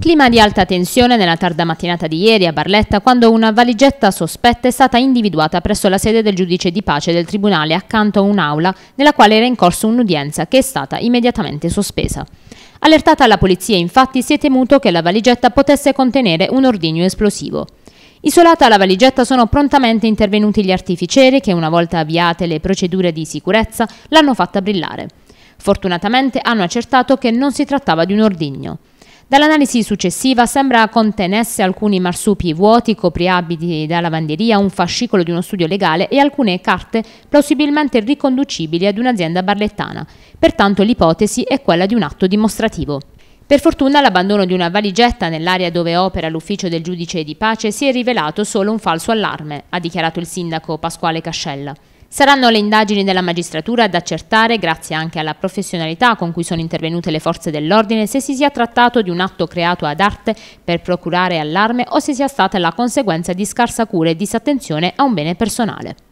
Clima di alta tensione nella tarda mattinata di ieri a Barletta quando una valigetta sospetta è stata individuata presso la sede del giudice di pace del tribunale accanto a un'aula nella quale era in corso un'udienza che è stata immediatamente sospesa. Allertata la polizia infatti si è temuto che la valigetta potesse contenere un ordigno esplosivo. Isolata la valigetta sono prontamente intervenuti gli artificieri che una volta avviate le procedure di sicurezza l'hanno fatta brillare. Fortunatamente hanno accertato che non si trattava di un ordigno. Dall'analisi successiva sembra contenesse alcuni marsupi vuoti copriabili da lavanderia, un fascicolo di uno studio legale e alcune carte plausibilmente riconducibili ad un'azienda barlettana. Pertanto l'ipotesi è quella di un atto dimostrativo. Per fortuna l'abbandono di una valigetta nell'area dove opera l'ufficio del giudice di pace si è rivelato solo un falso allarme, ha dichiarato il sindaco Pasquale Cascella. Saranno le indagini della magistratura ad accertare, grazie anche alla professionalità con cui sono intervenute le forze dell'ordine, se si sia trattato di un atto creato ad arte per procurare allarme o se sia stata la conseguenza di scarsa cura e disattenzione a un bene personale.